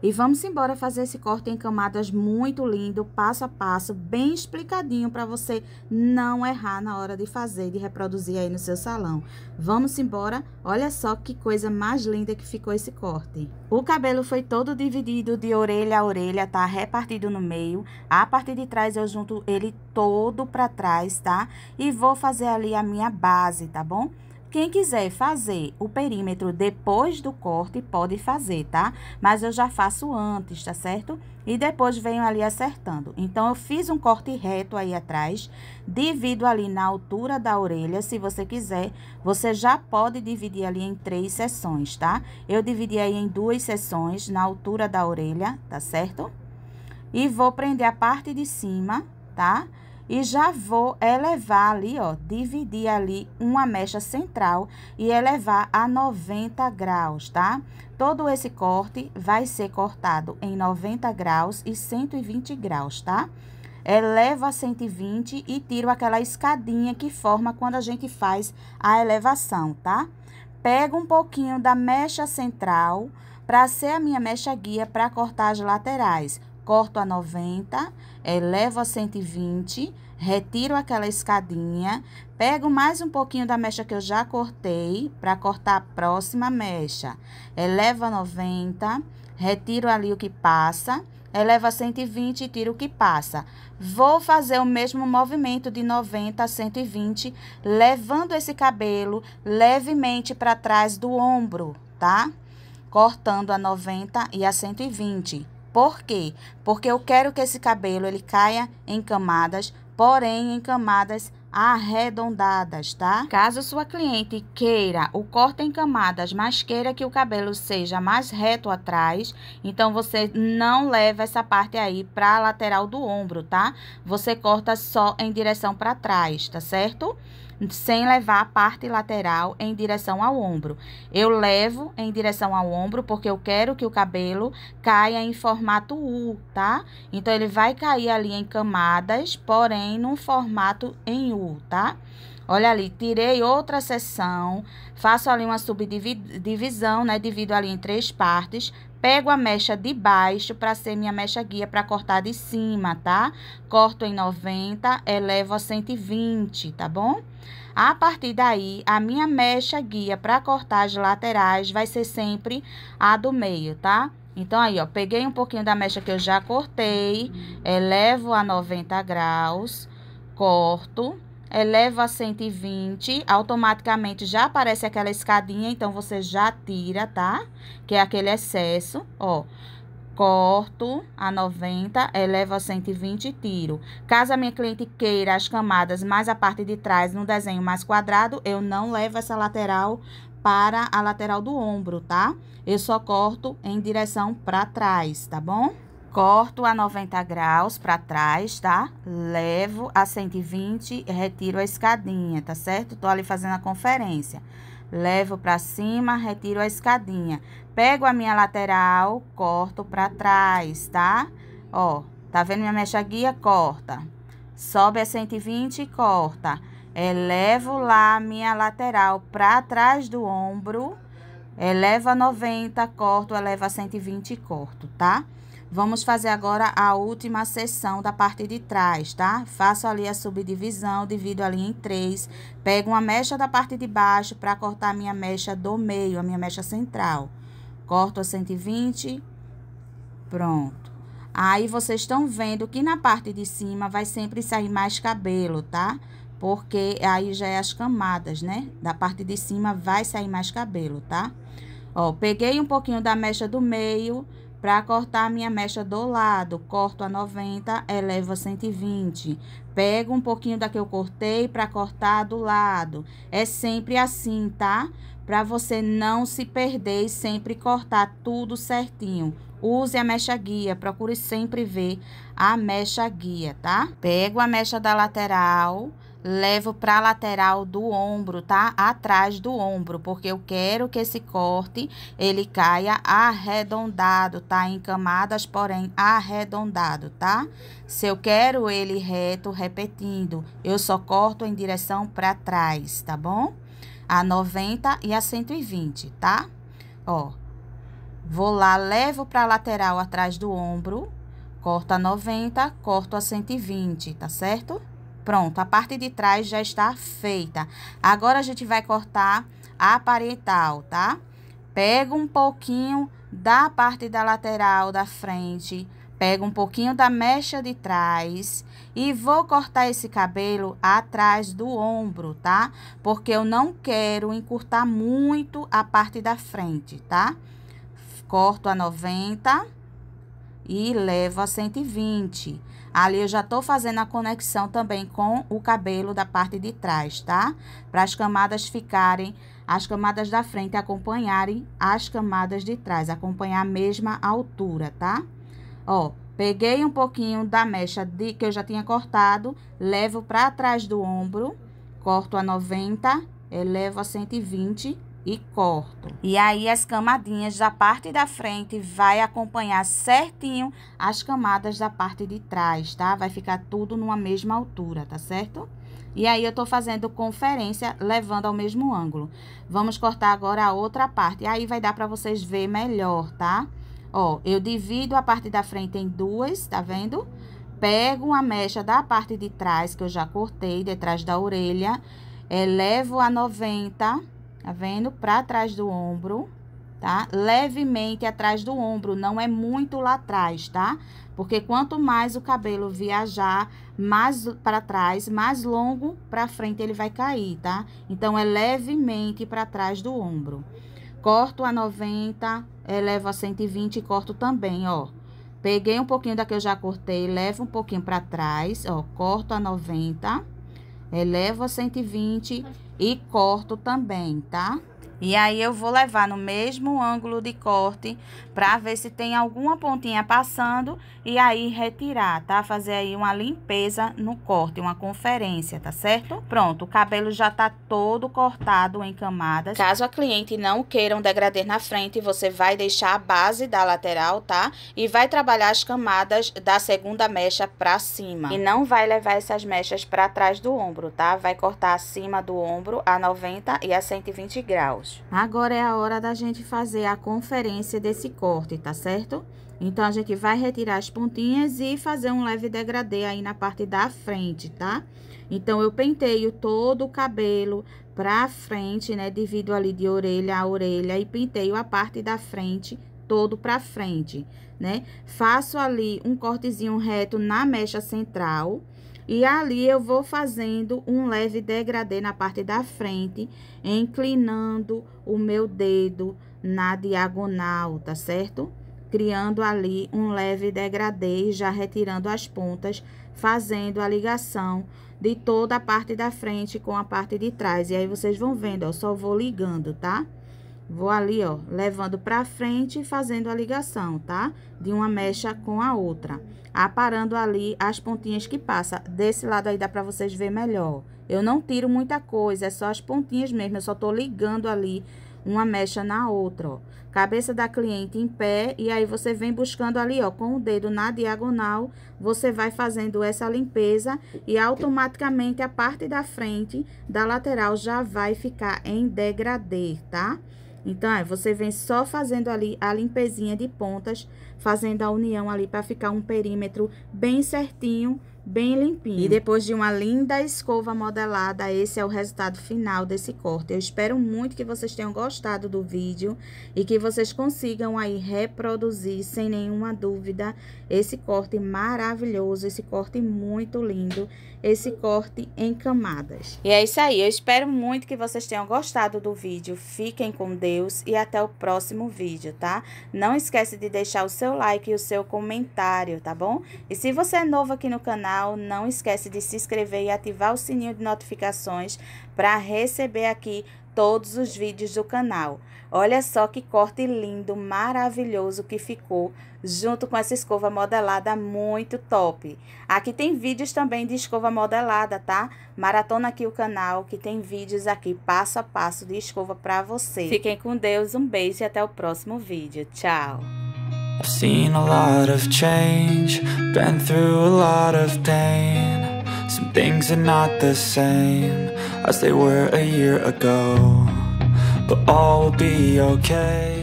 E vamos embora fazer esse corte em camadas muito lindo, passo a passo, bem explicadinho para você não errar na hora de fazer, de reproduzir aí no seu salão. Vamos embora, olha só que coisa mais linda que ficou esse corte. O cabelo foi todo dividido de orelha a orelha, tá? Repartido no meio. A parte de trás eu junto ele todo para trás, tá? E vou fazer ali a minha base, tá bom? Quem quiser fazer o perímetro depois do corte, pode fazer, tá? Mas eu já faço antes, tá certo? E depois venho ali acertando. Então, eu fiz um corte reto aí atrás, divido ali na altura da orelha. Se você quiser, você já pode dividir ali em três sessões, tá? Eu dividi aí em duas sessões na altura da orelha, tá certo? E vou prender a parte de cima, tá? Tá? e já vou elevar ali, ó, dividir ali uma mecha central e elevar a 90 graus, tá? Todo esse corte vai ser cortado em 90 graus e 120 graus, tá? Elevo a 120 e tiro aquela escadinha que forma quando a gente faz a elevação, tá? Pego um pouquinho da mecha central para ser a minha mecha guia para cortar as laterais corto a 90, elevo eh, a 120, retiro aquela escadinha, pego mais um pouquinho da mecha que eu já cortei para cortar a próxima mecha. Elevo eh, a 90, retiro ali o que passa, elevo eh, a 120 e tiro o que passa. Vou fazer o mesmo movimento de 90 a 120, levando esse cabelo levemente para trás do ombro, tá? Cortando a 90 e a 120. Por quê? Porque eu quero que esse cabelo ele caia em camadas, porém em camadas arredondadas, tá? Caso sua cliente queira o corte em camadas, mas queira que o cabelo seja mais reto atrás, então você não leva essa parte aí para a lateral do ombro, tá? Você corta só em direção para trás, tá certo? sem levar a parte lateral em direção ao ombro. Eu levo em direção ao ombro porque eu quero que o cabelo caia em formato U, tá? Então, ele vai cair ali em camadas, porém, num formato em U, tá? Olha ali, tirei outra seção, faço ali uma subdivisão, né? Divido ali em três partes, Pego a mecha de baixo para ser minha mecha guia para cortar de cima, tá? Corto em 90, elevo a 120, tá bom? A partir daí, a minha mecha guia para cortar as laterais vai ser sempre a do meio, tá? Então, aí, ó, peguei um pouquinho da mecha que eu já cortei, elevo a 90 graus, corto eleva a 120, automaticamente já aparece aquela escadinha, então você já tira, tá? Que é aquele excesso, ó. Corto a 90, elevo a 120 e tiro. Caso a minha cliente queira as camadas mais a parte de trás no desenho mais quadrado, eu não levo essa lateral para a lateral do ombro, tá? Eu só corto em direção para trás, tá bom? Corto a 90 graus para trás, tá? Levo a 120, retiro a escadinha, tá certo? Tô ali fazendo a conferência. Levo para cima, retiro a escadinha. Pego a minha lateral, corto para trás, tá? Ó, tá vendo minha mecha guia? Corta. Sobe a 120 e corta. Elevo é, lá a minha lateral para trás do ombro Eleva 90, corto, eleva 120 e corto, tá? Vamos fazer agora a última seção da parte de trás, tá? Faço ali a subdivisão, divido a linha em três, pego uma mecha da parte de baixo para cortar a minha mecha do meio, a minha mecha central. Corto a 120, pronto. Aí, vocês estão vendo que na parte de cima vai sempre sair mais cabelo, tá? porque aí já é as camadas, né? Da parte de cima vai sair mais cabelo, tá? Ó, peguei um pouquinho da mecha do meio para cortar a minha mecha do lado. Corto a 90, elevo a 120. Pego um pouquinho da que eu cortei para cortar do lado. É sempre assim, tá? Para você não se perder e sempre cortar tudo certinho. Use a mecha guia, procure sempre ver a mecha guia, tá? Pego a mecha da lateral levo para a lateral do ombro, tá? Atrás do ombro, porque eu quero que esse corte, ele caia arredondado, tá? Em camadas, porém arredondado, tá? Se eu quero ele reto, repetindo, eu só corto em direção para trás, tá bom? A 90 e a 120, tá? Ó, vou lá, levo para a lateral atrás do ombro, corto a 90, corto a 120, tá certo? Pronto, a parte de trás já está feita. Agora, a gente vai cortar a parietal, tá? Pega um pouquinho da parte da lateral da frente, pega um pouquinho da mecha de trás e vou cortar esse cabelo atrás do ombro, tá? Porque eu não quero encurtar muito a parte da frente, tá? Corto a 90 e levo a 120. Ali eu já tô fazendo a conexão também com o cabelo da parte de trás, tá? Para as camadas ficarem, as camadas da frente acompanharem as camadas de trás, acompanhar a mesma altura, tá? Ó, peguei um pouquinho da mecha de que eu já tinha cortado, levo para trás do ombro, corto a 90, elevo a 120 e corto. E aí as camadinhas da parte da frente vai acompanhar certinho as camadas da parte de trás, tá? Vai ficar tudo numa mesma altura, tá certo? E aí eu tô fazendo conferência levando ao mesmo ângulo. Vamos cortar agora a outra parte. aí vai dar para vocês ver melhor, tá? Ó, eu divido a parte da frente em duas, tá vendo? Pego a mecha da parte de trás que eu já cortei, detrás da orelha, elevo a 90 tá vendo? Pra trás do ombro, tá? Levemente atrás do ombro, não é muito lá atrás, tá? Porque quanto mais o cabelo viajar mais para trás, mais longo para frente ele vai cair, tá? Então, é levemente para trás do ombro. Corto a 90, elevo a 120 e corto também, ó. Peguei um pouquinho da que eu já cortei, levo um pouquinho para trás, ó, corto a 90 Elevo a 120 e corto também, tá? E aí eu vou levar no mesmo ângulo de corte para ver se tem alguma pontinha passando e aí retirar, tá? Fazer aí uma limpeza no corte, uma conferência, tá certo? Pronto, o cabelo já tá todo cortado em camadas. Caso a cliente não queira um degradê na frente, você vai deixar a base da lateral, tá? E vai trabalhar as camadas da segunda mecha para cima. E não vai levar essas mechas para trás do ombro, tá? Vai cortar acima do ombro a 90 e a 120 graus agora é a hora da gente fazer a conferência desse corte, tá certo? Então, a gente vai retirar as pontinhas e fazer um leve degradê aí na parte da frente, tá? Então, eu penteio todo o cabelo pra frente, né? Divido ali de orelha a orelha e penteio a parte da frente todo pra frente, né? Faço ali um cortezinho reto na mecha central, tá? E ali eu vou fazendo um leve degradê na parte da frente, inclinando o meu dedo na diagonal, tá certo? Criando ali um leve degradê e já retirando as pontas, fazendo a ligação de toda a parte da frente com a parte de trás. E aí, vocês vão vendo, Eu só vou ligando, tá? Tá? Vou ali, ó, levando pra frente e fazendo a ligação, tá? De uma mecha com a outra. Aparando ali as pontinhas que passa. Desse lado aí dá pra vocês ver melhor. Eu não tiro muita coisa, é só as pontinhas mesmo. Eu só tô ligando ali uma mecha na outra, ó. Cabeça da cliente em pé e aí você vem buscando ali, ó, com o dedo na diagonal. Você vai fazendo essa limpeza e automaticamente a parte da frente da lateral já vai ficar em degradê, Tá? Então, aí é, você vem só fazendo ali a limpezinha de pontas, fazendo a união ali para ficar um perímetro bem certinho bem limpinho. E depois de uma linda escova modelada, esse é o resultado final desse corte. Eu espero muito que vocês tenham gostado do vídeo e que vocês consigam aí reproduzir, sem nenhuma dúvida, esse corte maravilhoso, esse corte muito lindo, esse corte em camadas. E é isso aí, eu espero muito que vocês tenham gostado do vídeo. Fiquem com Deus e até o próximo vídeo, tá? Não esquece de deixar o seu like e o seu comentário, tá bom? E se você é novo aqui no canal, canal. Não esquece de se inscrever e ativar o sininho de notificações para receber aqui todos os vídeos do canal. Olha só que corte lindo, maravilhoso que ficou junto com essa escova modelada muito top. Aqui tem vídeos também de escova modelada, tá? Maratona aqui o canal que tem vídeos aqui passo a passo de escova para você. Fiquem com Deus, um beijo e até o próximo vídeo. Tchau! I've seen a lot of change, been through a lot of pain Some things are not the same as they were a year ago But all will be okay